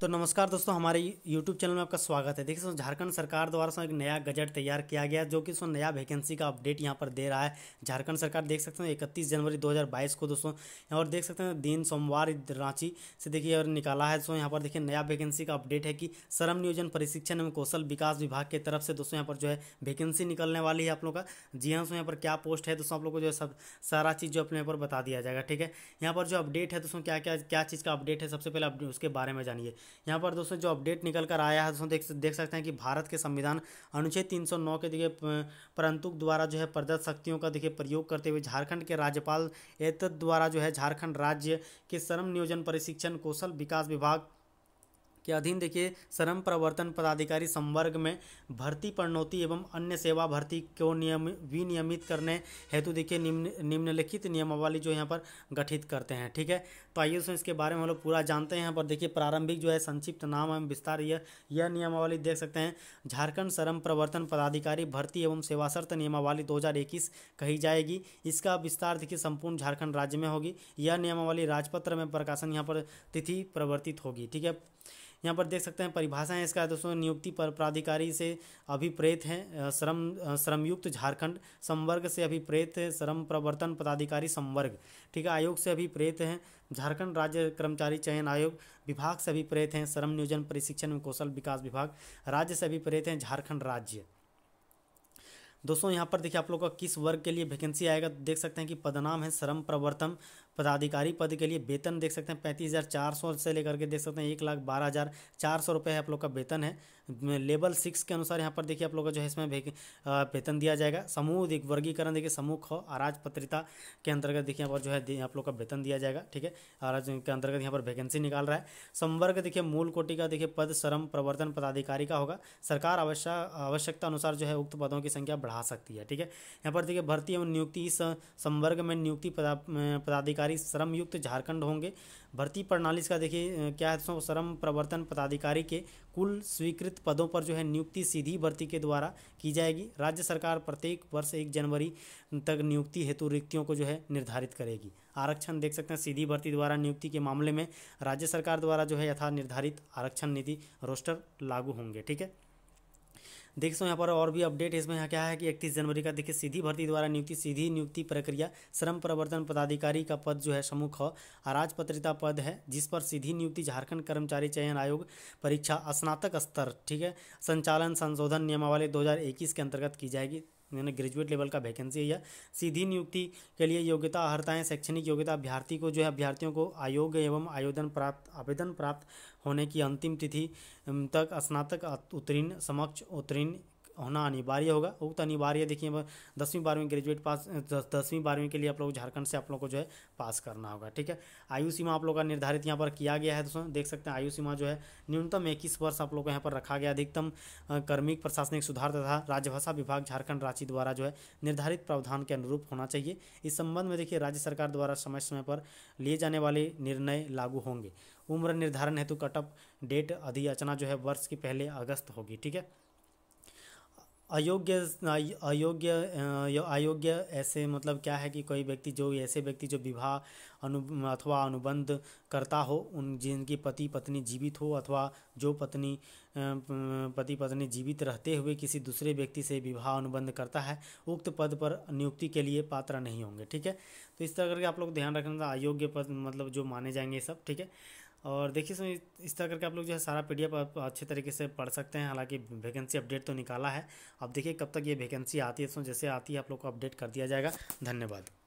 तो नमस्कार दोस्तों हमारे यूट्यूब चैनल में आपका स्वागत है देखिए झारखंड सरकार द्वारा सो एक नया गजट तैयार किया गया जो कि सो नया वैकेंसी का अपडेट यहाँ पर दे रहा है झारखंड सरकार देख सकते हैं 31 जनवरी 2022 को दोस्तों और देख सकते हैं दिन सोमवार रांची से देखिए और निकाला है सो यहाँ पर देखिए नया वैकेंसी का अपडेट है कि श्रम नियोजन प्रशिक्षण एवं कौशल विकास विभाग की तरफ से दोस्तों यहाँ पर जो है वैकेंसी निकलने वाली है आप लोग का जी हाँ सो यहाँ पर क्या पोस्ट है दोस्तों आप लोग को जो है सब सारा चीज़ जो अपने यहाँ पर बता दिया जाएगा ठीक है यहाँ पर जो अपडेट है दोस्तों क्या क्या क्या चीज़ का अपडेट है सबसे पहले उसके बारे में जानिए यहाँ पर दोस्तों जो अपडेट निकल कर आया है दोस्तों देख देख सकते हैं कि भारत के संविधान अनुच्छेद 309 के देखिए परंतु द्वारा जो है प्रदत्त शक्तियों का देखिए प्रयोग करते हुए झारखंड के राज्यपाल एत द्वारा जो है झारखंड राज्य के श्रम नियोजन प्रशिक्षण कौशल विकास विभाग के अधीन देखिए श्रम प्रवर्तन पदाधिकारी संवर्ग में भर्ती परनौती एवं अन्य सेवा भर्ती को नियम विनियमित करने हेतु देखिए निम्न निम्नलिखित नियमावली जो यहाँ पर गठित करते हैं ठीक है तो आइए उसमें इसके बारे में हम लोग पूरा जानते हैं यहाँ पर देखिए प्रारंभिक जो है संक्षिप्त नाम एवं विस्तार यह यह नियमावली देख सकते हैं झारखंड श्रम प्रवर्तन पदाधिकारी भर्ती एवं सेवा शर्त नियमावली दो कही जाएगी इसका विस्तार देखिए संपूर्ण झारखंड राज्य में होगी यह नियमावली राजपत्र में प्रकाशन यहाँ पर तिथि प्रवर्तित होगी ठीक है यहाँ पर देख सकते हैं परिभाषाएं इसका दोस्तों नियुक्ति पर प्राधिकारी से अभिप्रेत है श्रम श्रमयुक्त झारखंड संवर्ग से अभिप्रेत श्रम प्रवर्तन पदाधिकारी संवर्ग ठीक है आयोग से अभिप्रेत है झारखंड राज्य कर्मचारी चयन आयोग विभाग से अभिप्रेत हैं श्रम नियोजन प्रशिक्षण एवं कौशल विकास विभाग राज्य से अभिप्रेत हैं झारखंड राज्य दोस्तों यहाँ पर देखिए आप लोग का किस वर्ग के लिए वैकेंसी आएगा तो देख सकते हैं कि पदनाम है श्रम प्रवर्तन पदाधिकारी पद के लिए वेतन देख सकते हैं पैंतीस हज़ार चार सौ से लेकर के देख सकते हैं एक लाख बारह हज़ार चार सौ रुपये आप लोग का वेतन है लेवल सिक्स के अनुसार यहाँ पर देखिए आप लोग का जो है इसमें वेतन दिया जाएगा समूह वर्गीकरण देखिए समूह ख अराजपत्रिता के अंतर्गत देखिए यहाँ पर जो है आप लोग का वेतन दिया जाएगा ठीक है अराज के अंतर्गत यहाँ पर वैकेंसी निकाल रहा है संवर्ग देखिए मूल कोटि का देखिए पद श्रम प्रवर्तन पदाधिकारी का होगा सरकार आवश्यक आवश्यकता अनुसार जो है उक्त पदों की संख्या बढ़ा सकती है ठीक है यहाँ पर देखिए भर्ती एवं नियुक्ति इस संवर्ग में नियुक्ति पदाधिकारी पदाधिकारी श्रम युक्त झारखंड होंगे भर्ती प्रणाली का देखिए क्या है श्रम प्रवर्तन पदाधिकारी के कुल स्वीकृत पदों पर जो है नियुक्ति सीधी भर्ती के द्वारा की जाएगी राज्य सरकार प्रत्येक वर्ष एक जनवरी तक नियुक्ति हेतु रिक्तियों को जो है निर्धारित करेगी आरक्षण देख सकते हैं सीधी भर्ती द्वारा नियुक्ति के मामले में राज्य सरकार द्वारा जो है यथा निर्धारित आरक्षण नीति रोस्टर लागू होंगे ठीक है देख सो यहाँ पर और भी अपडेट इसमें यहाँ क्या है कि इकतीस जनवरी का देखिए सीधी भर्ती द्वारा नियुक्ति सीधी नियुक्ति प्रक्रिया श्रम प्रवर्तन पदाधिकारी का पद जो है समूह ख अराजपत्रिता पद है जिस पर सीधी नियुक्ति झारखंड कर्मचारी चयन आयोग परीक्षा स्नातक स्तर ठीक है संचालन संशोधन नियमावली दो के अंतर्गत की जाएगी यानी ग्रेजुएट लेवल का वैकेंसी है या सीधी नियुक्ति के लिए योग्यता अर्हताएँ शैक्षणिक योग्यता अभ्यर्थी को जो है अभ्यर्थियों को आयोग एवं आयोजन प्राप्त आवेदन प्राप्त होने की अंतिम तिथि तक स्नातक उत्तीर्ण समक्ष उत्तीर्ण होना अनिवार्य होगा उक्त अनिवार्य देखिए दसवीं बारहवीं ग्रेजुएट पास दसवीं बारहवीं के लिए आप लोग झारखंड से आप लोग को जो है पास करना होगा ठीक है आयु सीमा आप लोग का निर्धारित यहाँ पर किया गया है दोस्तों देख सकते हैं आयु सीमा जो है न्यूनतम इक्कीस वर्ष आप लोग को यहाँ पर रखा गया अधिकतम कर्मिक प्रशासनिक सुधार तथा राजभाषा विभाग झारखंड रांची द्वारा जो है निर्धारित प्रावधान के अनुरूप होना चाहिए इस संबंध में देखिए राज्य सरकार द्वारा समय समय पर लिए जाने वाले निर्णय लागू होंगे उम्र निर्धारण हेतु कटअप डेट अधियाचना जो है वर्ष की पहले अगस्त होगी ठीक है अयोग्य अयोग्य अयोग्य ऐसे मतलब क्या है कि कोई व्यक्ति जो ऐसे व्यक्ति जो विवाह अनु अथवा अनुबंध करता हो उन जिनकी पति पत्नी जीवित हो अथवा जो पत्नी पति पत्नी जीवित रहते हुए किसी दूसरे व्यक्ति से विवाह अनुबंध करता है उक्त पद पर नियुक्ति के लिए पात्र नहीं होंगे ठीक है तो इस तरह करके आप लोग ध्यान रखना अयोग्य पद मतलब जो माने जाएंगे सब ठीक है और देखिए इसमें इस तरह करके आप लोग जो है सारा पी आप अच्छे तरीके से पढ़ सकते हैं हालांकि वैकेंसी अपडेट तो निकाला है अब देखिए कब तक ये वैकेंसी आती है सो जैसे आती है आप लोग को अपडेट कर दिया जाएगा धन्यवाद